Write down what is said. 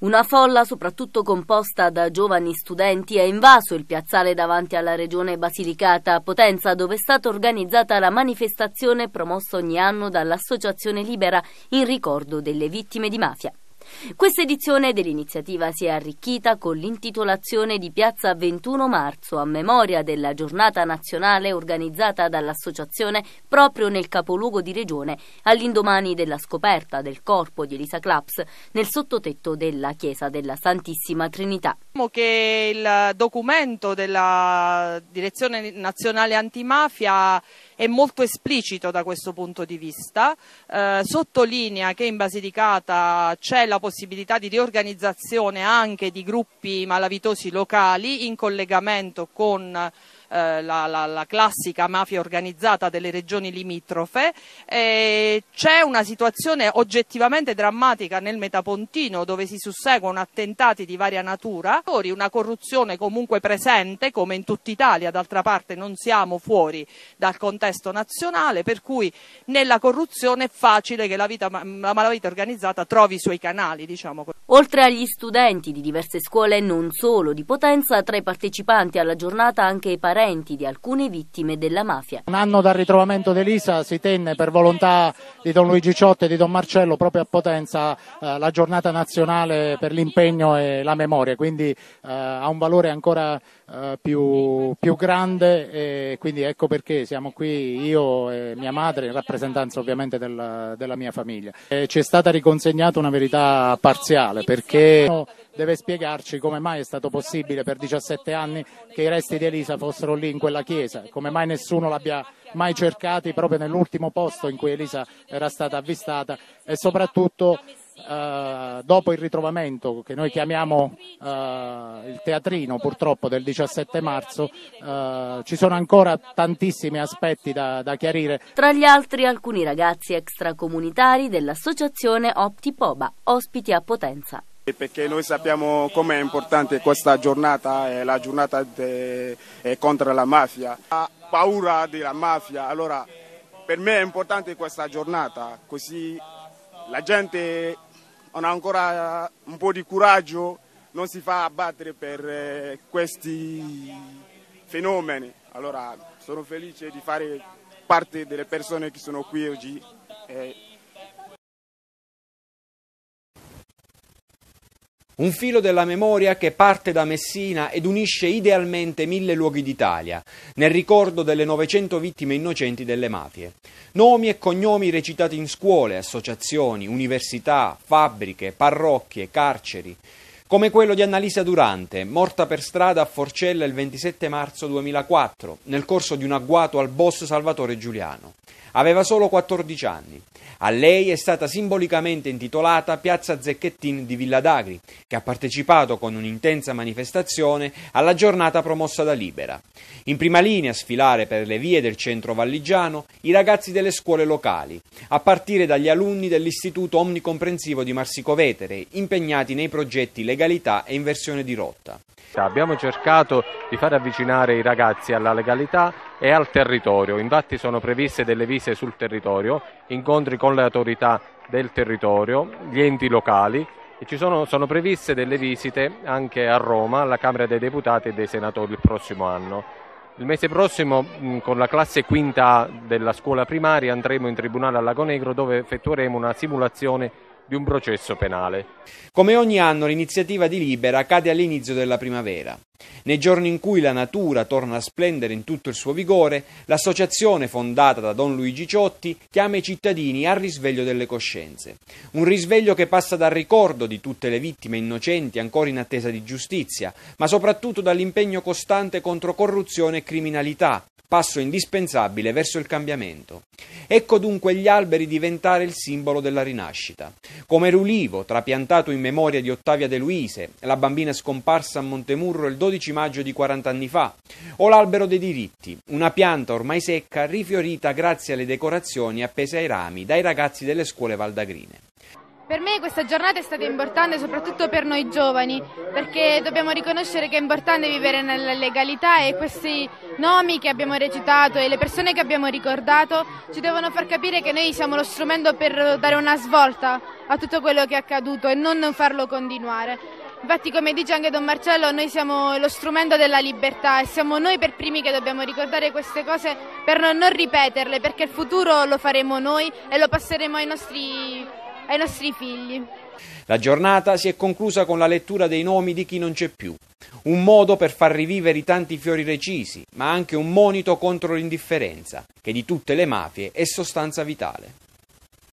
Una folla, soprattutto composta da giovani studenti, ha invaso il piazzale davanti alla regione Basilicata a Potenza, dove è stata organizzata la manifestazione promossa ogni anno dall'Associazione Libera in ricordo delle vittime di mafia. Questa edizione dell'iniziativa si è arricchita con l'intitolazione di Piazza 21 marzo a memoria della giornata nazionale organizzata dall'associazione proprio nel capoluogo di regione all'indomani della scoperta del corpo di Elisa Claps nel sottotetto della chiesa della Santissima Trinità che il documento della Direzione Nazionale Antimafia è molto esplicito da questo punto di vista, eh, sottolinea che in Basilicata c'è la possibilità di riorganizzazione anche di gruppi malavitosi locali in collegamento con eh, la, la, la, classica mafia organizzata delle regioni limitrofe. Eh, c'è una situazione oggettivamente drammatica nel Metapontino dove si susseguono attentati di varia natura, una corruzione comunque presente come in tutta Italia, d'altra parte non siamo fuori dal contesto nazionale, per cui nella corruzione è facile che la, vita, la malavita organizzata trovi i suoi canali. Diciamo. Oltre agli studenti di diverse scuole e non solo di Potenza, tra i partecipanti alla giornata anche i parenti di alcune vittime della mafia. Un anno dal ritrovamento di Elisa si tenne per volontà di Don Luigi Ciotti e di Don Marcello proprio a Potenza eh, la giornata nazionale per l'impegno e la memoria, quindi eh, ha un valore ancora eh, più, più, grande e quindi ecco perché siamo qui io e mia madre in rappresentanza ovviamente della, della mia famiglia. ci è stata riconsegnata una verità parziale speciale perché deve spiegarci come mai è stato possibile per 17 anni che i resti di Elisa fossero lì in quella chiesa, come mai nessuno l'abbia mai cercati proprio nell'ultimo posto in cui Elisa era stata avvistata e soprattutto eh, dopo il ritrovamento che noi chiamiamo eh, il teatrino purtroppo del 17 marzo, eh, ci sono ancora tantissimi aspetti da, da, chiarire. Tra gli altri alcuni ragazzi extracomunitari dell'associazione Optipoba, ospiti a Potenza. Perché noi sappiamo com'è importante questa giornata, è la giornata de, è contro la mafia. Ha paura della mafia, allora per me è importante questa giornata, così la gente non ha ancora un po' di coraggio, non si fa abbattere per eh, questi fenomeni. Allora sono felice di fare parte delle persone che sono qui oggi. Eh, un filo della memoria che parte da Messina ed unisce idealmente mille luoghi d'Italia, nel ricordo delle 900 vittime innocenti delle mafie. Nomi e cognomi recitati in scuole, associazioni, università, fabbriche, parrocchie, carceri come quello di Annalisa Durante, morta per strada a Forcella il 27 marzo 2004, nel corso di un agguato al boss Salvatore Giuliano. Aveva solo 14 anni. A lei è stata simbolicamente intitolata Piazza Zecchettin di Villa d'Agri, che ha partecipato con un'intensa manifestazione alla giornata promossa da Libera. In prima linea a sfilare per le vie del centro valligiano i ragazzi delle scuole locali, a partire dagli alunni dell'Istituto Omnicomprensivo di Marsicovetere, impegnati nei progetti legali legalità e inversione di rotta. Abbiamo cercato di far avvicinare i ragazzi alla legalità e al territorio, infatti sono previste delle visite sul territorio, incontri con le autorità del territorio, gli enti locali e ci sono, sono previste delle visite anche a Roma, alla Camera dei Deputati e dei Senatori il prossimo anno. Il mese prossimo con la classe quinta della scuola primaria andremo in tribunale a Lago Negro dove effettueremo una simulazione di un processo penale. Come ogni anno l'iniziativa di Libera cade all'inizio della primavera. Nei giorni in cui la natura torna a splendere in tutto il suo vigore, l'associazione fondata da Don Luigi Ciotti chiama i cittadini al risveglio delle coscienze. Un risveglio che passa dal ricordo di tutte le vittime innocenti ancora in attesa di giustizia, ma soprattutto dall'impegno costante contro corruzione e criminalità, passo indispensabile verso il cambiamento. Ecco dunque gli alberi diventare il simbolo della rinascita, come l'ulivo trapiantato in memoria di Ottavia De Luise, la bambina scomparsa a Montemurro il 12 maggio di 40 anni fa, o l'albero dei diritti, una pianta ormai secca rifiorita grazie alle decorazioni appese ai rami dai ragazzi delle scuole valdagrine. Per me questa giornata è stata importante soprattutto per noi giovani, perché dobbiamo riconoscere che è importante vivere nella legalità e questi nomi che abbiamo recitato e le persone che abbiamo ricordato ci devono far capire che noi siamo lo strumento per dare una svolta a tutto quello che è accaduto e non farlo continuare. Infatti, come dice anche Don Marcello, noi siamo lo strumento della libertà e siamo noi per primi che dobbiamo ricordare queste cose per non ripeterle, perché il futuro lo faremo noi e lo passeremo ai nostri ai nostri figli. La giornata si è conclusa con la lettura dei nomi di chi non c'è più, un modo per far rivivere i tanti fiori recisi, ma anche un monito contro l'indifferenza, che di tutte le mafie è sostanza vitale.